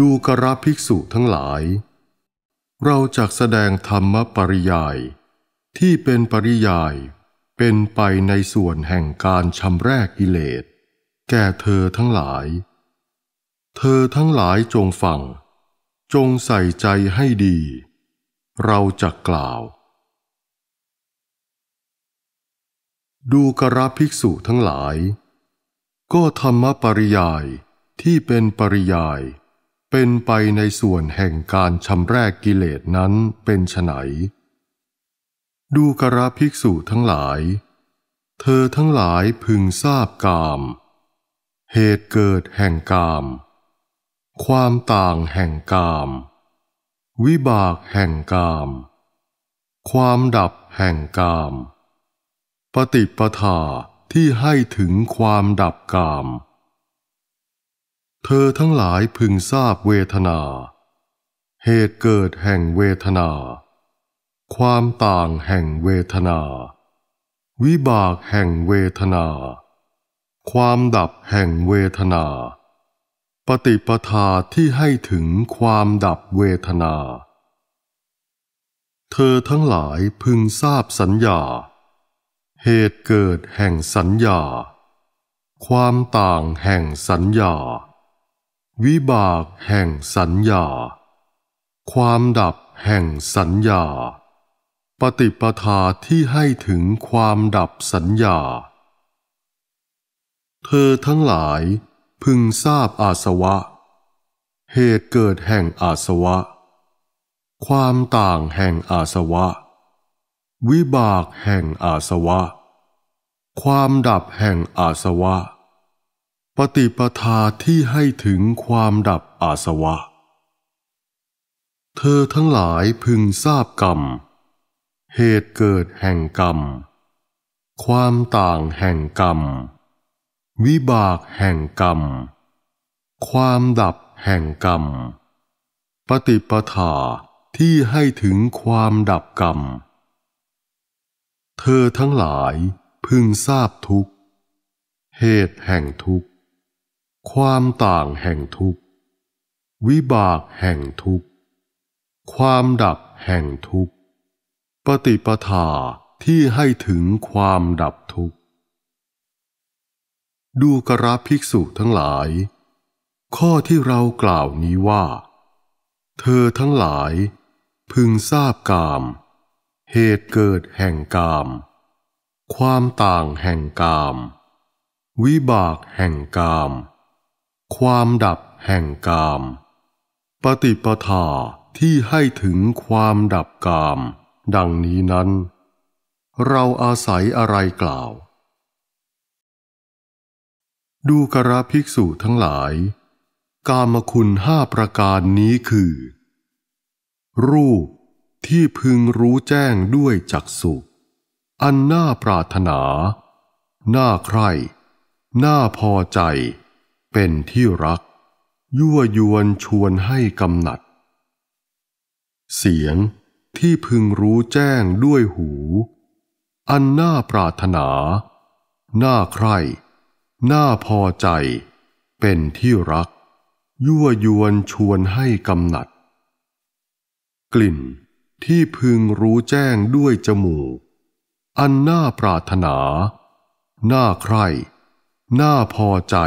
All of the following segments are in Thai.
ดูกระภิกษุทั้งหลาย เราจะแสดงธรรมปริยาย ที่เป็นปริยาย เป็นไปในส่วนแห่งการชำแรกกิเลสแก่เธอทั้งหลาย เธอทั้งหลายจงฟังจงใส่ใจให้ดี เราจะกล่าว ดูกระภิกษุทั้งหลาย ก็ธรรมปริยายที่เป็นปริยายเป็นไปในส่วนแห่งการชำระกิเลสนั้นเป็นไนดูกระภิกษุทั้งหลาย เธอทั้งหลายพึงทราบกาม เหตุเกิดแห่งกาม ความต่างแห่งกาม วิบากแห่งกาม ความดับแห่งกาม ปฏิปทาที่ให้ถึงความดับกามเธอทั้งหลายพึงทราบเวทนา เหตุเกิดแห่งเวทนา ความต่างแห่งเวทนา วิบากแห่งเวทนา ความดับแห่งเวทนา ปฏิปทาที่ให้ถึงความดับเวทนา เธอทั้งหลายพึงทราบสัญญา เหตุเกิดแห่งสัญญา ความต่างแห่งสัญญาวิบากแห่งสัญญา ความดับแห่งสัญญา ปฏิปทาที่ให้ถึงความดับสัญญา เธอทั้งหลายพึงทราบอาสวะ เหตุเกิดแห่งอาสวะ ความต่างแห่งอาสวะ วิบากแห่งอาสวะ ความดับแห่งอาสวะปฏิปทาที่ให้ถึงความดับอาสวะ เธอทั้งหลายพึงทราบกรรม เหตุเกิดแห่งกรรม ความต่างแห่งกรรม วิบากแห่งกรรม ความดับแห่งกรรม ปฏิปทาที่ให้ถึงความดับกรรม เธอทั้งหลายพึงทราบทุกเหตุแห่งทุกขความต่างแห่งทุกข์ วิบากแห่งทุกข์ ความดับแห่งทุกข์ ปฏิปทาที่ให้ถึงความดับทุกข์ ดูกราภิกษุทั้งหลาย ข้อที่เรากล่าวนี้ว่า เธอทั้งหลาย พึงทราบกาม เหตุเกิดแห่งกาม ความต่างแห่งกาม วิบากแห่งกามความดับแห่งกาม ปฏิปทาที่ให้ถึงความดับกามดังนี้นั้น เราอาศัยอะไรกล่าว ดูกระภิกษุทั้งหลาย กามคุณห้าประการนี้คือ รูปที่พึงรู้แจ้งด้วยจักสุอันน่าปรารถนา น่าใคร่น่าพอใจเป็นที่รักยั่วยวนชวนให้กำหนัด เสียงที่พึงรู้แจ้งด้วยหู อันน่าปรารถนา น่าใคร่น่าพอใจ เป็นที่รักยั่วยวนชวนให้กำหนัด กลิ่นที่พึงรู้แจ้งด้วยจมูก อันน่าปรารถนา น่าใคร่น่าพอใจ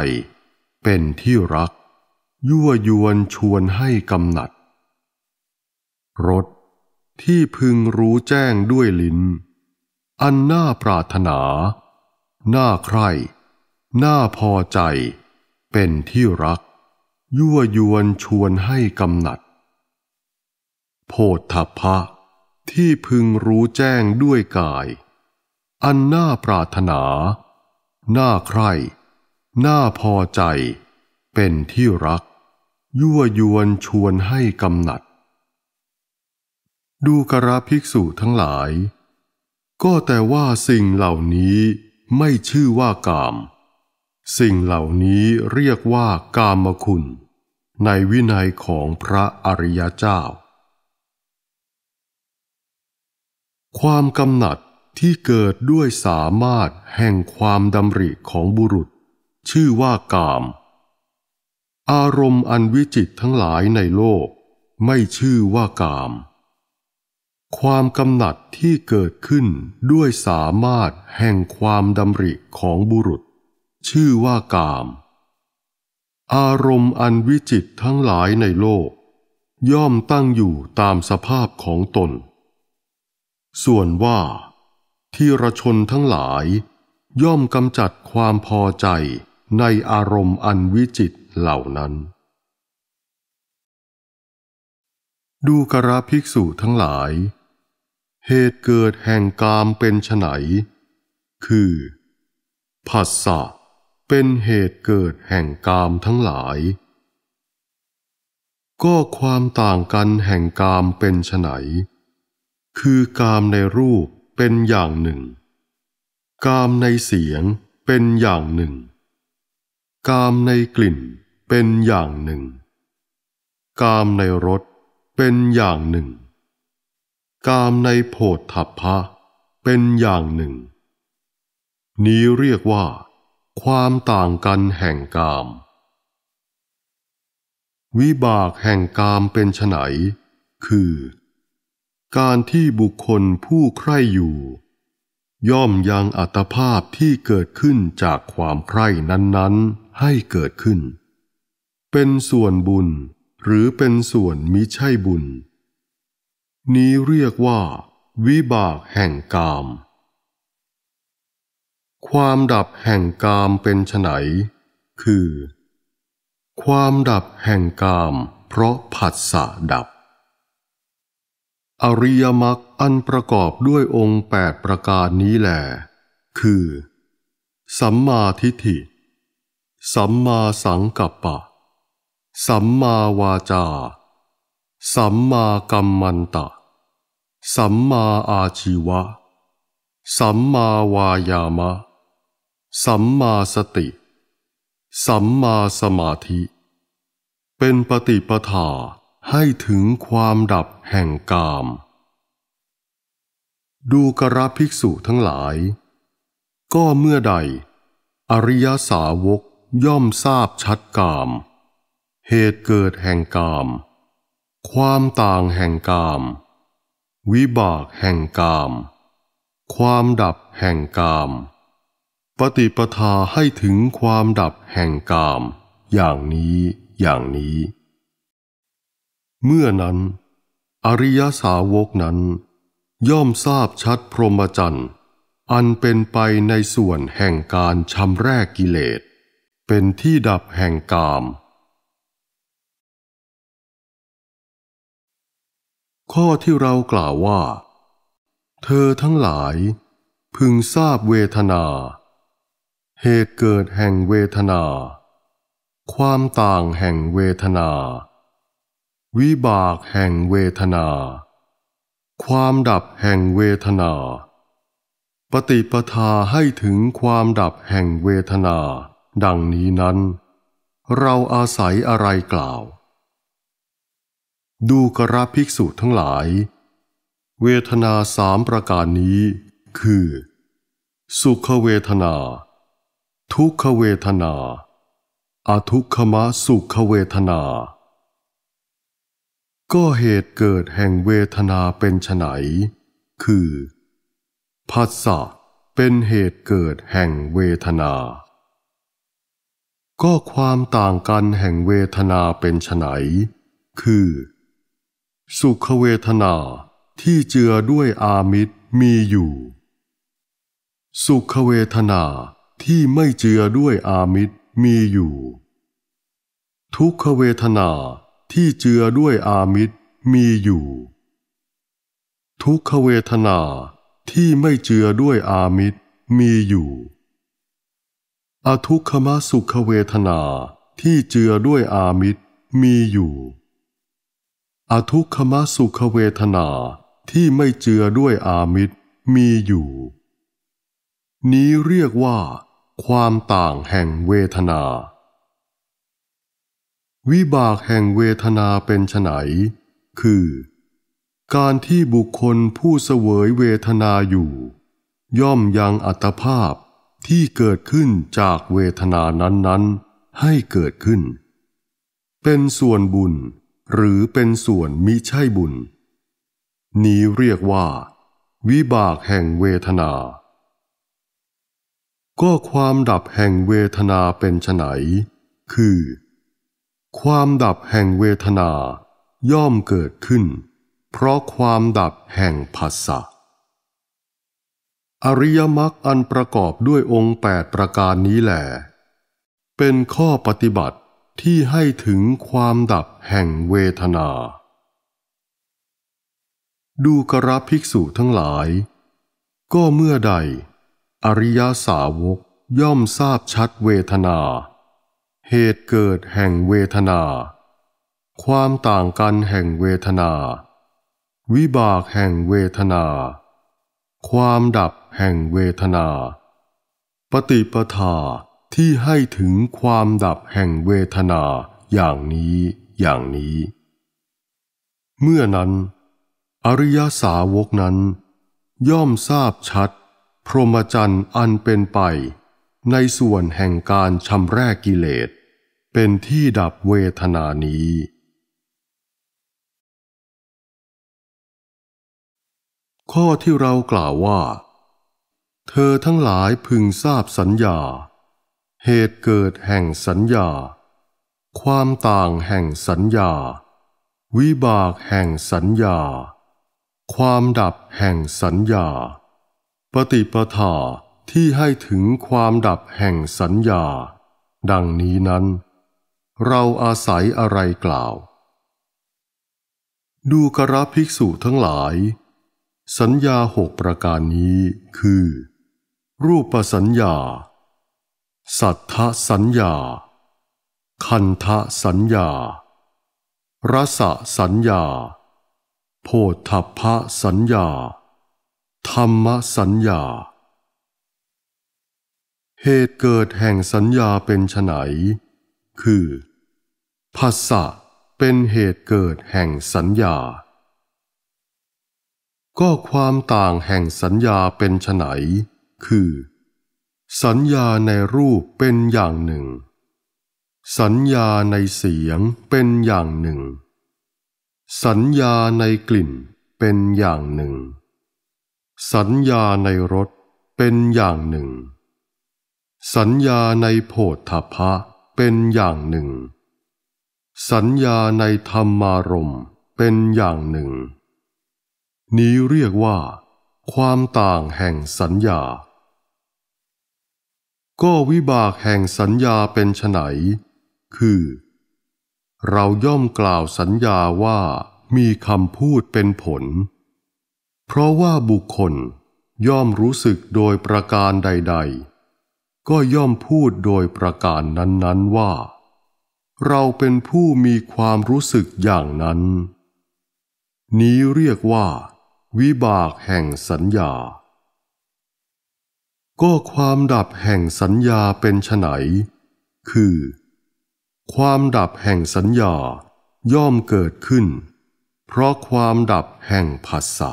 เป็นที่รักยั่วยวนชวนให้กำหนัดรสที่พึงรู้แจ้งด้วยลิ้น อันน่าปรารถนา น่าใคร่น่าพอใจ เป็นที่รักยั่วยวนชวนให้กำหนัด โพธพะที่พึงรู้แจ้งด้วยกาย อันน่าปรารถนา น่าใคร่น่าพอใจเป็นที่รัก ยั่วยวนชวนให้กำหนัด ดูกระภิกษุทั้งหลาย ก็แต่ว่าสิ่งเหล่านี้ไม่ชื่อว่ากาม สิ่งเหล่านี้เรียกว่ากามคุณ ในวินัยของพระอริยเจ้า ความกำหนัดที่เกิดด้วยสามารถแห่งความดำริของบุรุษชื่อว่ากาม อารมณ์อันวิจิตทั้งหลายในโลก ไม่ชื่อว่ากาม ความกำหนัดที่เกิดขึ้นด้วยสามารถแห่งความดำริของบุรุษ ชื่อว่ากาม อารมณ์อันวิจิตทั้งหลายในโลก ย่อมตั้งอยู่ตามสภาพของตน ส่วนว่าที่ระชนทั้งหลาย ย่อมกำจัดความพอใจในอารมณ์อันวิจิตเหล่านั้น ดูกราภิกษุทั้งหลาย เหตุเกิดแห่งกามเป็นไฉน คือ ผัสสะเป็นเหตุเกิดแห่งกามทั้งหลาย ก็ความต่างกันแห่งกามเป็นไฉน คือกามในรูปเป็นอย่างหนึ่ง กามในเสียงเป็นอย่างหนึ่งกามในกลิ่นเป็นอย่างหนึ่ง กามในรสเป็นอย่างหนึ่ง กามในโผฏฐัพพะเป็นอย่างหนึ่ง นี้เรียกว่า ความต่างกันแห่งกาม วิบากแห่งกามเป็นไฉนคือ การที่บุคคลผู้ใคร่อยู่ย่อมยังอัตภาพที่เกิดขึ้นจากความใคร่นั้นๆให้เกิดขึ้น เป็นส่วนบุญหรือเป็นส่วนมิใช่บุญ นี้เรียกว่าวิบากแห่งกาม ความดับแห่งกามเป็นไนคือ ความดับแห่งกามเพราะผัสสะดับอริยมรรคอันประกอบด้วยองค์แปดประการนี้แหลคือ สัมมาทิฏฐิ สัมมาสังกัปปะ สัมมาวาจา สัมมากรมมันตะ สัมมาอาชีวะ สัมมาวายามะ สัมมาสติ สัมมาสมาธิ เป็นปฏิปทาให้ถึงความดับแห่งกาม ดูกระภิกษุทั้งหลาย ก็เมื่อใดอริยสาวกย่อมทราบชัดกาม เหตุเกิดแห่งกาม ความต่างแห่งกาม วิบากแห่งกาม ความดับแห่งกาม ปฏิปทาให้ถึงความดับแห่งกาม อย่างนี้ อย่างนี้เมื่อนั้น อริยสาวกนั้น ย่อมทราบชัดพรหมจรรย์ อันเป็นไปในส่วนแห่งการชำแรกกิเลสเป็นที่ดับแห่งกาม ข้อที่เรากล่าวว่า เธอทั้งหลายพึงทราบเวทนา เหตุเกิดแห่งเวทนา ความต่างแห่งเวทนาวิบากแห่งเวทนา ความดับแห่งเวทนา ปฏิปทาให้ถึงความดับแห่งเวทนา ดังนี้นั้น เราอาศัยอะไรกล่าว ดูกระภิกษุทั้งหลาย เวทนาสามประการนี้คือ สุขเวทนา ทุกขเวทนา อทุกขมสุขเวทนาก็เหตุเกิดแห่งเวทนาเป็นไฉนคือ ผัสสะ เป็นเหตุเกิดแห่งเวทนา ก็ความต่างกันแห่งเวทนาเป็นไฉนคือ สุขเวทนาที่เจือด้วยอามิตรมีอยู่ สุขเวทนาที่ไม่เจือด้วยอามิตรมีอยู่ ทุกขเวทนาที่เจือด้วยอามิตรมีอยู่ ทุกขเวทนาที่ไม่เจือด้วยอามิตรมีอยู่ อทุกขมสุขเวทนาที่เจือด้วยอามิตรมีอยู่ อทุกขมสุขเวทนาที่ไม่เจือด้วยอามิตรมีอยู่ นี้เรียกว่าความต่างแห่งเวทนาวิบากแห่งเวทนาเป็นไฉนคือ การที่บุคคลผู้เสวยเวทนาอยู่ ย่อมยังอัตภาพที่เกิดขึ้นจากเวทนานั้นๆให้เกิดขึ้น เป็นส่วนบุญหรือเป็นส่วนมิใช่บุญ นี้เรียกว่าวิบากแห่งเวทนา ก็ความดับแห่งเวทนาเป็นไนคือความดับแห่งเวทนา ย่อมเกิดขึ้น เพราะความดับแห่งผัสสะ อริยมรรคอันประกอบด้วยองค์แปดประการนี้แหลเป็นข้อปฏิบัติที่ให้ถึงความดับแห่งเวทนา ดูกระภิกษุทั้งหลาย ก็เมื่อใด อริยสาวกย่อมทราบชัดเวทนาเหตุเกิดแห่งเวทนา ความต่างกันแห่งเวทนา วิบากแห่งเวทนา ความดับแห่งเวทนา ปฏิปทาที่ให้ถึงความดับแห่งเวทนาอย่างนี้อย่างนี้ เมื่อนั้น อริยสาวกนั้น ย่อมทราบชัด พรหมจรรย์อันเป็นไปในส่วนแห่งการชำระกิเลสเป็นที่ดับเวทนานี้ ข้อที่เรากล่าวว่า เธอทั้งหลายพึงทราบสัญญา เหตุเกิดแห่งสัญญา ความต่างแห่งสัญญา วิบากแห่งสัญญา ความดับแห่งสัญญา ปฏิปทาที่ให้ถึงความดับแห่งสัญญา ดังนี้นั้นเราอาศัยอะไรกล่าว ดูกระภิกษุทั้งหลาย สัญญาหกประการนี้คือ รูปสัญญา สัทธสัญญา คันทะสัญญารสสัญญา โพธพะสัญญา ธรรมสัญญา เหตุเกิดแห่งสัญญาเป็นไฉนคือภาษะเป็นเหตุเกิดแห่งสัญญา ก็ความต่างแห่งสัญญาเป็นไฉน คือ สัญญาในรูปเป็นอย่างหนึ่ง สัญญาในเสียงเป็นอย่างหนึ่ง สัญญาในกลิ่นเป็นอย่างหนึ่ง สัญญาในรสเป็นอย่างหนึ่ง สัญญาในโผฏฐัพพะเป็นอย่างหนึ่งสัญญาในธรรมารมณ์เป็นอย่างหนึ่ง นี้เรียกว่าความต่างแห่งสัญญา ก็วิบากแห่งสัญญาเป็นไนคือ เราย่อมกล่าวสัญญาว่ามีคำพูดเป็นผล เพราะว่าบุคคลย่อมรู้สึกโดยประการใดๆ ก็ย่อมพูดโดยประการนั้น ๆว่าเราเป็นผู้มีความรู้สึกอย่างนั้น นี้เรียกว่าวิบากแห่งสัญญา ก็ความดับแห่งสัญญาเป็นไฉนคือ ความดับแห่งสัญญาย่อมเกิดขึ้นเพราะความดับแห่งผัสสะ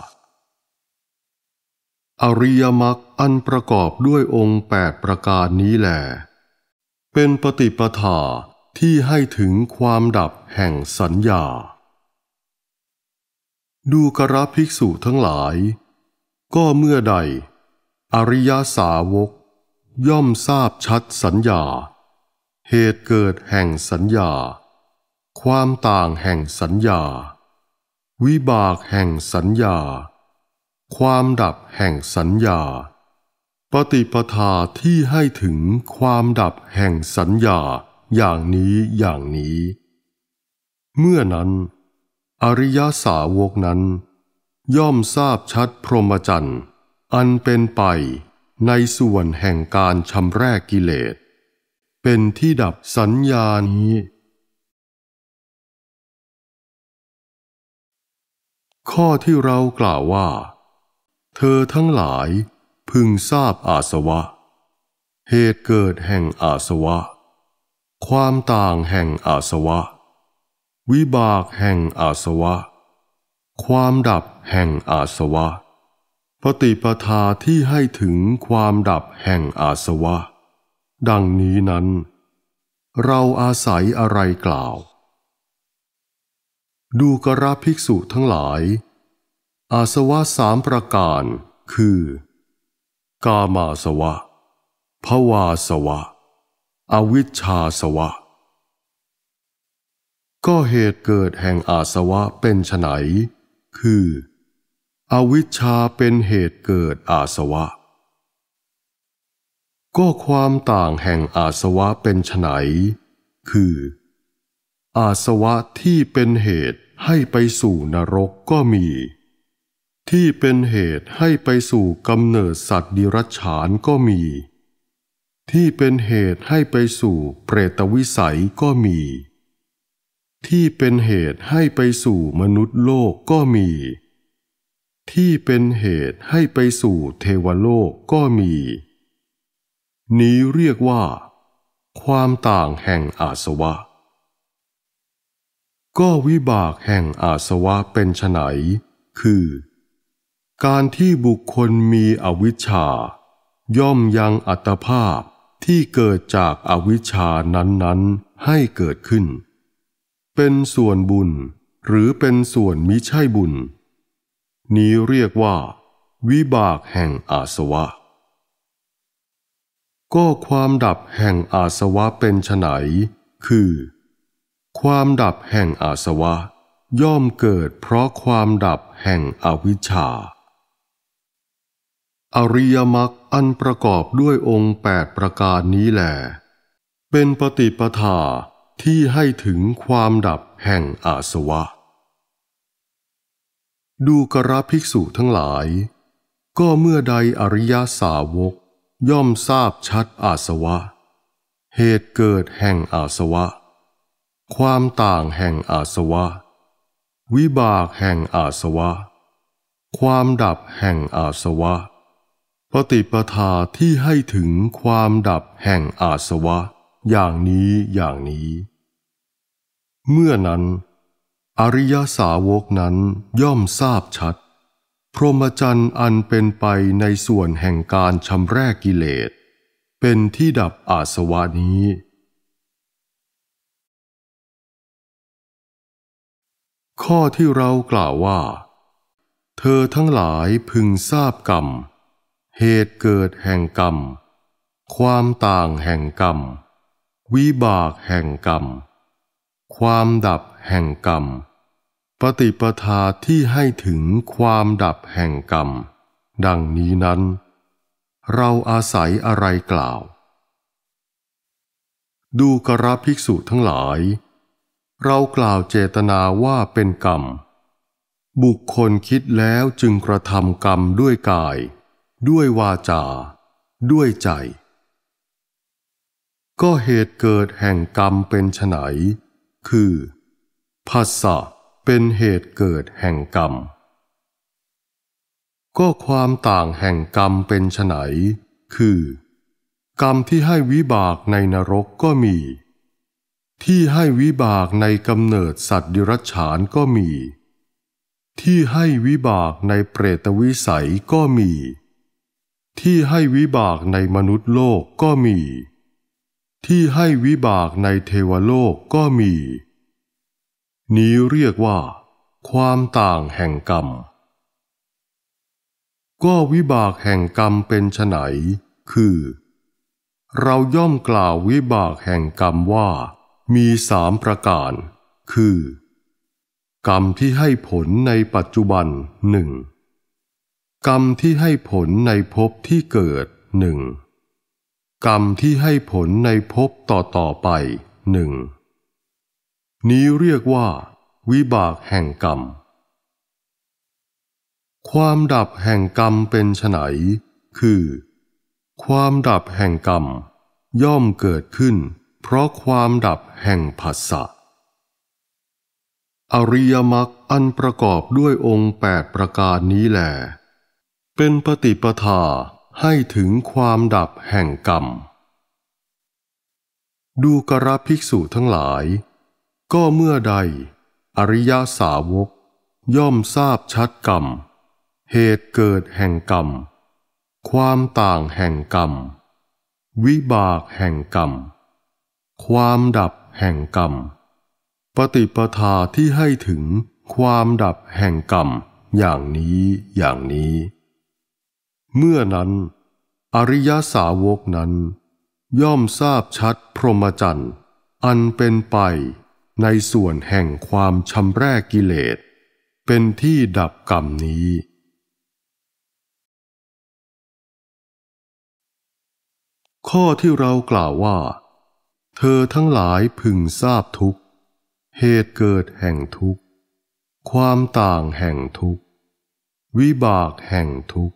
อริยมรรคอันประกอบด้วยองค์แปดประการนี้แหลเป็นปฏิปทาที่ให้ถึงความดับแห่งสัญญา ดูกระภิกษุทั้งหลาย ก็เมื่อใด อริยสาวก ย่อมทราบชัดสัญญา เหตุเกิดแห่งสัญญา ความต่างแห่งสัญญา วิบากแห่งสัญญา ความดับแห่งสัญญา ปฏิปทาที่ให้ถึงความดับแห่งสัญญาอย่างนี้อย่างนี้ เมื่อนั้น อริยสาวกนั้น ย่อมทราบชัดพรหมจรรย์ อันเป็นไปในส่วนแห่งการชำรรกกิเลสเป็นที่ดับสัญญานี้ ข้อที่เรากล่าวว่า เธอทั้งหลายพึงทราบอาสวะ เหตุเกิดแห่งอาสวะความต่างแห่งอาสวะ วิบากแห่งอาสวะ ความดับแห่งอาสวะ ปฏิปทาที่ให้ถึงความดับแห่งอาสวะ ดังนี้นั้น เราอาศัยอะไรกล่าว ดูกราภิกษุทั้งหลาย อาสวะสามประการคือ กามาสวะ ภวาสวะอวิชชาสวะ ก็เหตุเกิดแห่งอาสวะเป็นไนคือ อวิชชาเป็นเหตุเกิดอาสวะ ก็ความต่างแห่งอาสวะเป็นไนคือ อาสวะที่เป็นเหตุให้ไปสู่นรกก็มี ที่เป็นเหตุให้ไปสู่กำเนิดสัตว์ดิรัจฉานก็มีที่เป็นเหตุให้ไปสู่เปรตวิสัยก็มี ที่เป็นเหตุให้ไปสู่มนุษย์โลกก็มี ที่เป็นเหตุให้ไปสู่เทวโลกก็มี นี้เรียกว่า ความต่างแห่งอาสวะ ก็วิบากแห่งอาสวะเป็นไฉนคือ การที่บุคคลมีอวิชชา ย่อมยังอัตภาพที่เกิดจากอาวิชชานั้นๆให้เกิดขึ้น เป็นส่วนบุญหรือเป็นส่วนมิใช่บุญ นี้เรียกว่าวิบากแห่งอาสวะ ก็ความดับแห่งอาสวะเป็นไฉนคือ ความดับแห่งอาสวะ ย่อมเกิดเพราะความดับแห่งอวิชชาอริยมรรคอันประกอบด้วยองค์แปดประการนี้แหลเป็นปฏิปทาที่ให้ถึงความดับแห่งอาสวะ ดูกระภิกษุทั้งหลาย ก็เมื่อใดอริยสาวกย่อมทราบชัดอาสวะ เหตุเกิดแห่งอาสวะ ความต่างแห่งอาสวะ วิบากแห่งอาสวะ ความดับแห่งอาสวะปฏิปทาที่ให้ถึงความดับแห่งอาสวะอย่างนี้อย่างนี้ เมื่อนั้น อริยสาวกนั้นย่อมทราบชัด พรหมจรรย์อันเป็นไปในส่วนแห่งการชำรกกิเลสเป็นที่ดับอาสวะนี้ ข้อที่เรากล่าวว่า เธอทั้งหลายพึงทราบกรรมเหตุเกิดแห่งกรรม ความต่างแห่งกรรม วิบากแห่งกรรม ความดับแห่งกรรม ปฏิปทาที่ให้ถึงความดับแห่งกรรม ดังนี้นั้น เราอาศัยอะไรกล่าว ดูกราภิกษุทั้งหลาย เรากล่าวเจตนาว่าเป็นกรรม บุคคลคิดแล้วจึงกระทำกรรมด้วยกายด้วยวาจา ด้วยใจ ก็เหตุเกิดแห่งกรรมเป็นไฉนคือภาษาเป็นเหตุเกิดแห่งกรรม ก็ความต่างแห่งกรรมเป็นไฉนคือ กรรมที่ให้วิบากในนรกก็มี ที่ให้วิบากในกำเนิดสัตว์ดิรัจฉานก็มี ที่ให้วิบากในเปรตวิสัยก็มีที่ให้วิบากในมนุษย์โลกก็มี ที่ให้วิบากในเทวโลกก็มี นี้เรียกว่าความต่างแห่งกรรมก็วิบากแห่งกรรมเป็นไฉนคือ เราย่อมกล่าววิบากแห่งกรรมว่ามีสามประการ คือ กรรมที่ให้ผลในปัจจุบันหนึ่งกรรมที่ให้ผลในภพที่เกิดหนึ่งกรรมที่ให้ผลในภพต่อต่อไปหนึ่งนี้เรียกว่า วิบากแห่งกรรม ความดับแห่งกรรมเป็นไนคือ ความดับแห่งกรรม ย่อมเกิดขึ้นเพราะความดับแห่งผัสสะอริยมรรคอันประกอบด้วยองค์แปดประการนี้แหละเป็นปฏิปทาให้ถึงความดับแห่งกรรม ดูกระภิกษุทั้งหลาย ก็เมื่อใด อริยาสาวก ย่อมทราบชัดกรรม เหตุเกิดแห่งกรรม ความต่างแห่งกรรม วิบากแห่งกรรม ความดับแห่งกรรม ปฏิปทาที่ให้ถึงความดับแห่งกรรม อย่างนี้อย่างนี้เมื่อนั้น อริยสาวกนั้น ย่อมทราบชัดพรหมจรรย์อันเป็นไปในส่วนแห่งความชำแรกกิเลสเป็นที่ดับกรรมนี้ ข้อที่เรากล่าวว่า เธอทั้งหลายพึงทราบทุกเหตุเกิดแห่งทุกความต่างแห่งทุกวิบากแห่งทุก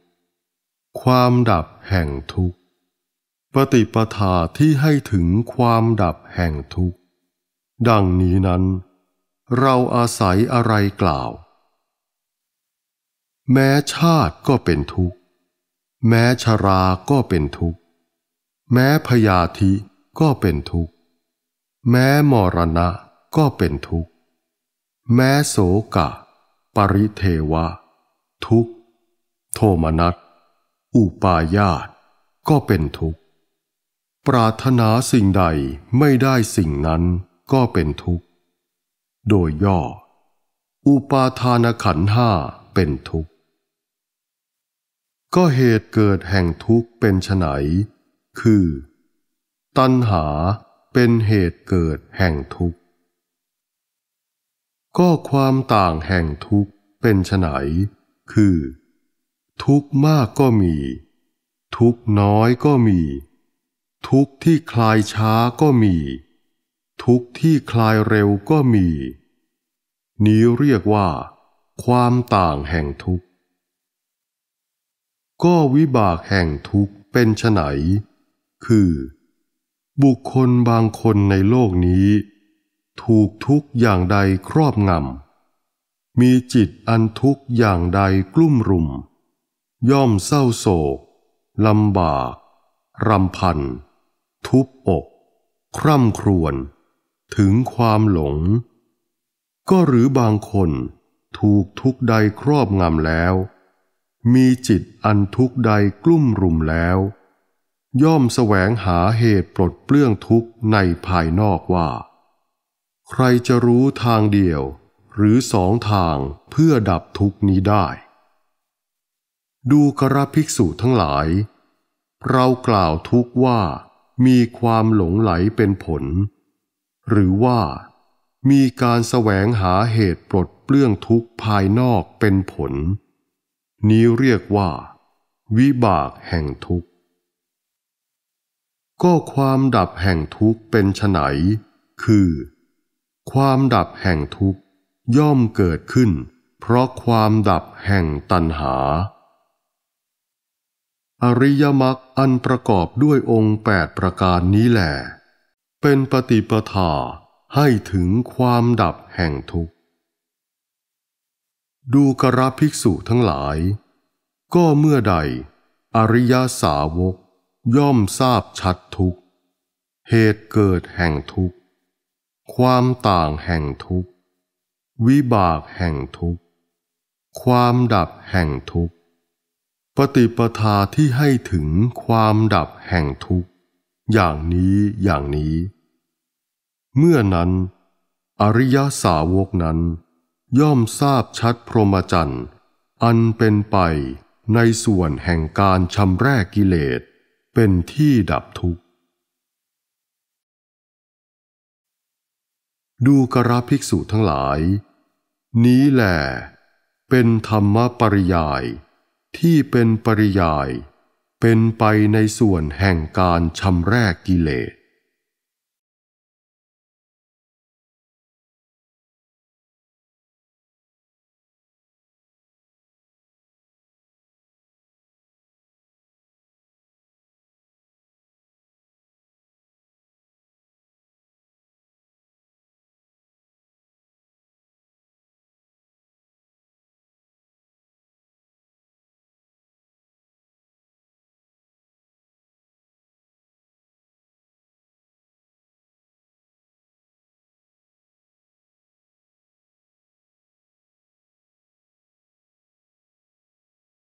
ความดับแห่งทุกข์ปฏิปทาที่ให้ถึงความดับแห่งทุกข์ดังนี้นั้น เราอาศัยอะไรกล่าว แม้ชาติก็เป็นทุกข์ แม้ชรา ก็เป็นทุกข์แม้พยาธิ ก็เป็นทุกข์แม้มรณะ ก็เป็นทุกข์ แม้โสกะ ปริเทวะ ทุกข์ โทมนัสอุปาญาตก็เป็นทุกข์ ปรารถนาสิ่งใดไม่ได้สิ่งนั้นก็เป็นทุกข์ โดยย่อ อุปาทานขันห้าเป็นทุกข์ ก็เหตุเกิดแห่งทุกข์เป็นไนคือ ตัณหาเป็นเหตุเกิดแห่งทุกข์ ก็ความต่างแห่งทุกข์เป็นไนคือทุกมากก็มี ทุกน้อยก็มี ทุกที่คลายช้าก็มี ทุกที่คลายเร็วก็มี นี้เรียกว่า ความต่างแห่งทุกก็วิบากแห่งทุกเป็นไฉนคือ บุคคลบางคนในโลกนี้ ถูกทุกอย่างใดครอบงำมีจิตอันทุกอย่างใดกลุ่มรุมย่อมเศร้าโศกลำบากรำพัน ทุบอก คร่ำครวญถึงความหลง ก็หรือบางคนถูกทุกใดครอบงำแล้ว มีจิตอันทุกใดกลุ่มรุมแล้ว ย่อมแสวงหาเหตุปลดเปลื้องทุกข์ในภายนอกว่า ใครจะรู้ทางเดียว หรือสองทางเพื่อดับทุกนี้ได้ดูกระภิกษุทั้งหลาย เรากล่าวทุกว่ามีความหลงไหลเป็นผล หรือว่ามีการแสวงหาเหตุปลดเปลื้องทุกภายนอกเป็นผล นี้เรียกว่าวิบากแห่งทุกก็ความดับแห่งทุกเป็นไนคือ ความดับแห่งทุกย่อมเกิดขึ้นเพราะความดับแห่งตัณหาอริยมรรคอันประกอบด้วยองค์แปดประการนี้แหลเป็นปฏิปทาให้ถึงความดับแห่งทุกข์ ดูกระภิกษุทั้งหลาย ก็เมื่อใดอริยาสาวกย่อมทราบชัดทุกข์ เหตุเกิดแห่งทุกข์ ความต่างแห่งทุกข์ วิบากแห่งทุกข์ ความดับแห่งทุกข์ปฏิปทาที่ให้ถึงความดับแห่งทุกข์ อย่างนี้อย่างนี้ เมื่อนั้น อริยสาวกนั้น ย่อมทราบชัดพรหมจรรย์ อันเป็นไปในส่วนแห่งการชำแรกกิเลสเป็นที่ดับทุกข์ ดูกราภิกษุทั้งหลาย นี้แหละ เป็นธรรมปริยายที่เป็นปริยาย เป็นไปในส่วนแห่งการชำแรกกิเลส